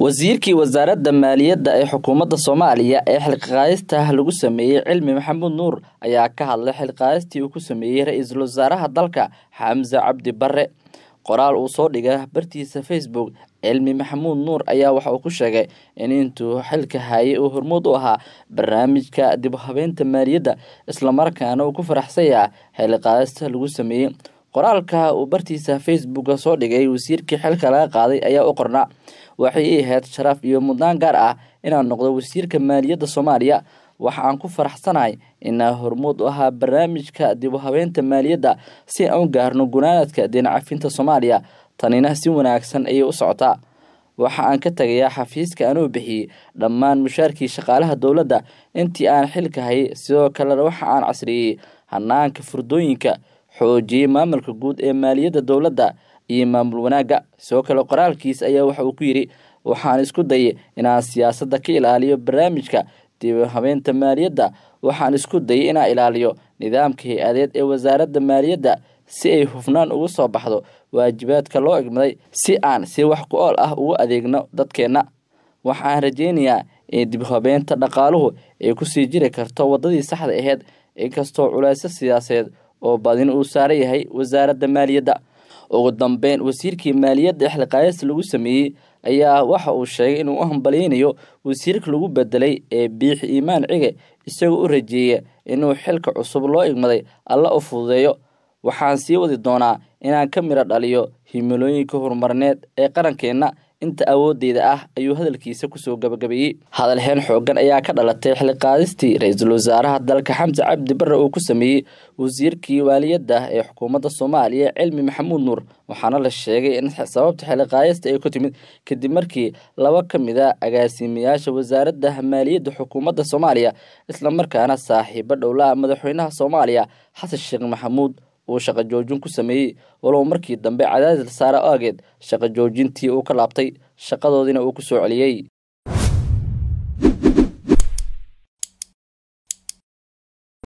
wasiirkii wasaaradda maaliyadda ee xukuumadda soomaaliya ee xilqaadista lagu sameeyey cilmi maxamuud nuur ayaa ka hadlay xilqaadistii uu ku sameeyey ra-iisul wasaaraha dalka xamse cabdi barre qoraal uu soo dhiga bartiisa facebook cilmi maxamuud nuur ayaa waxa uu ku sheegay in intuu xilka hayay uu hormuud u ahaa barnaamijka dib u habeynta maaliyadda islamarkaana uu ku faraxsan yahaa xilqaadista lagu sameeyey qoraalka uu bartiisa facebooka soo dhigay wasiirkii xilka laga qaaday ayaa u qorna waxay i ahayd sharaf iyo mudnaan gaar ah inaan noqdo wasiirka maaliyadda soomaaliya waxa aan ku faraxsanahay inaa hormuud u ahaa barnaamijka dib u habeynta maaliyadda si aan u gaarno gunaanadka dinacafinta soomaaliya tanina si wanaagsan ayay u socotaa waxa aan ka tegayaa xafiiska anuu bixiyey dhammaan mushaarkii shaqaalaha dowladda intii aan xilkahay sidoo kalena waxa aan casriyey hanaanka furdooyinka xoojiyey maamulka guud ee maaliyadda dowladda iyo maamul wanaagga sidoo kale qoraalkiis ayaa waxa uu ku yidhi waxaan isku dayay inaan siyaasadda ka ilaaliyo barnaamijka dib diiwahabeynta maaliyadda waxaan isku dayay inaan ilaaliyo nidaamka hay-adeed ee wasaaradda maaliyadda si ay hufnaan ugu soo baxdo waajibaadka loo igmaday si aan si wax ku-ool ah ugu adeegno dadkeenna waxaan rajaynayaa in dib habeynta dhaqaaluhu ay ku sii jiri karto waddadii saxda aheyd inkastoo culayso siyaaseed oo badin uu saaran yahay wasaaradda maaliyadda ugu dambeyn wasiirkii maaliyadda exliqaayas lagu sameeyey ayaa waxa uu sheegay inuu u hambalyeynayo wasiirka lagu bedelay ee biix iimaan cige isagoo u rajeeya inuu xilka cusub loo igmaday alla u fududeeyo waxaan sii wadi doonaa inaan ka midho dhaliyo himilooyinka horumarneed ee qarankeenna inta awoodeyda ah ayuu hadalkiisa kusoo gabagabeeyey hadalheen xooggan ayaa ka dhalatay xili ra-iisul wasaaraha dalka xamse cabdi barre uu ku sameeyey wasiirkii waaliyadda ee xukuumadda soomaaliya cilmi maxamuud nuur waxaana la sheegay in sababta xiliqaadista ay ku timid kadib markii laba ka mid a ah agaasimayaasha wasaaradda maaliyadda xukuumadda soomaaliya isla markaana saaxiibo dhowlaha madaxweynaha soomaaliya xasan sheekh maxamuud uu shaqo joojin ku sameeyey walow markii dambe cadaadis la o aageed shaqa joojintii uu ka laabtay shaqadoodiina uu ku soo celiyey